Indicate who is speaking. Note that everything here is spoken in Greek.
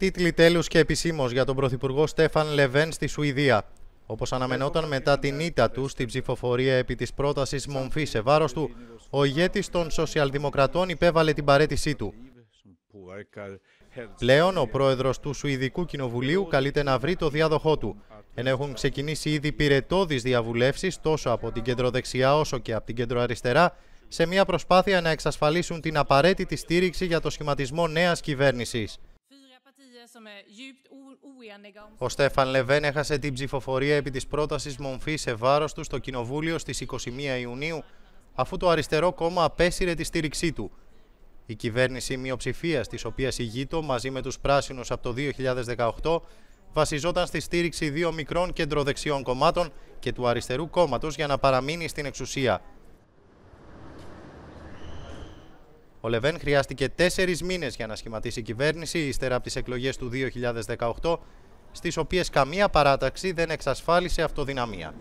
Speaker 1: Τίτλοι τέλους και επισήμως για τον Πρωθυπουργό Στέφαν Λεβέν στη Σουηδία. Όπως αναμενόταν μετά την ήττα του στην ψηφοφορία επί της πρότασης μομφή σε βάρος του, ο ηγέτης των Σοσιαλδημοκρατών υπέβαλε την παρέτησή του. Πλέον, ο πρόεδρος του Σουηδικού Κοινοβουλίου καλείται να βρει το διάδοχό του. Ενώ έχουν ξεκινήσει ήδη πυρετόδεις διαβουλεύσεις τόσο από την κεντροδεξιά όσο και από την κεντροαριστερά, σε μια προσπάθεια να εξασφαλίσουν την απαραίτητη στήριξη για το σχηματισμό νέας κυβέρνησης. Er Ο Στέφαν Λεβέν έχασε την ψηφοφορία επί της πρότασης μομφής σε βάρος του στο Κοινοβούλιο στις 21 Ιουνίου, αφού το αριστερό κόμμα απέσυρε τη στήριξή του. Η κυβέρνηση μειοψηφίας, της οποίας ηγείτο μαζί με τους πράσινους από το 2018, βασιζόταν στη στήριξη δύο μικρών κεντροδεξιών κομμάτων και του αριστερού κόμματος για να παραμείνει στην εξουσία. Ο Λεβέν χρειάστηκε τέσσερις μήνες για να σχηματίσει κυβέρνηση ύστερα από τις εκλογές του 2018, στις οποίες καμία παράταξη δεν εξασφάλισε αυτοδυναμία.